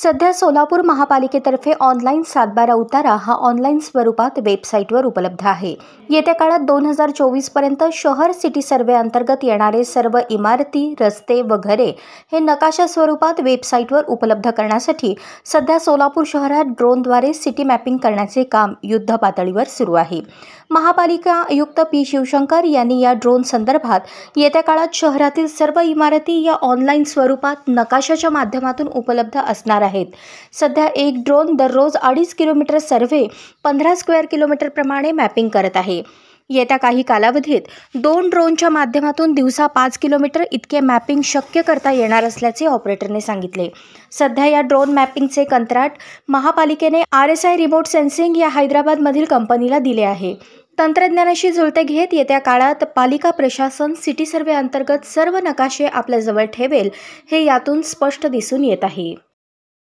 सध्या सोलापूर महापालिकेतर्फे ऑनलाईन सातबारा उतारा हा ऑनलाईन स्वरूपात वेबसाईटवर उपलब्ध आहे येत्या काळात दोन हजार चोवीसपर्यंत शहर सिटी सर्वे अंतर्गत येणारे सर्व इमारती रस्ते व घरे हे नकाशा स्वरूपात वेबसाईटवर उपलब्ध करण्यासाठी सध्या सोलापूर शहरात ड्रोनद्वारे सिटी मॅपिंग करण्याचे काम युद्ध पातळीवर सुरू आहे महापालिका आयुक्त पी शिवशंकर यांनी या ड्रोन संदर्भात येत्या काळात शहरातील सर्व इमारती या ऑनलाईन स्वरूपात नकाशाच्या माध्यमातून उपलब्ध असणार आहेत सध्या एक ड्रोन दररोज अडीच किलोमीटर सर्व्हे पंधरा स्क्वेअर किलोमीटरप्रमाणे मॅपिंग करत आहे येत्या काही कालावधीत दोन ड्रोनच्या माध्यमातून दिवसा पाच किलोमीटर इतके मॅपिंग शक्य करता येणार असल्याचे ऑपरेटरने सांगितले सध्या या ड्रोन मॅपिंगचे कंत्राट महापालिकेने R S I remote sensing या हैदराबादमधील कंपनीला दिले आहे तंत्रज्ञानाशी जुळते घेत येत्या काळात पालिका प्रशासन सिटी सर्वे अंतर्गत सर्व नकाशे आपल्याजवळ ठेवेल हे यातून स्पष्ट दिसून येत आहे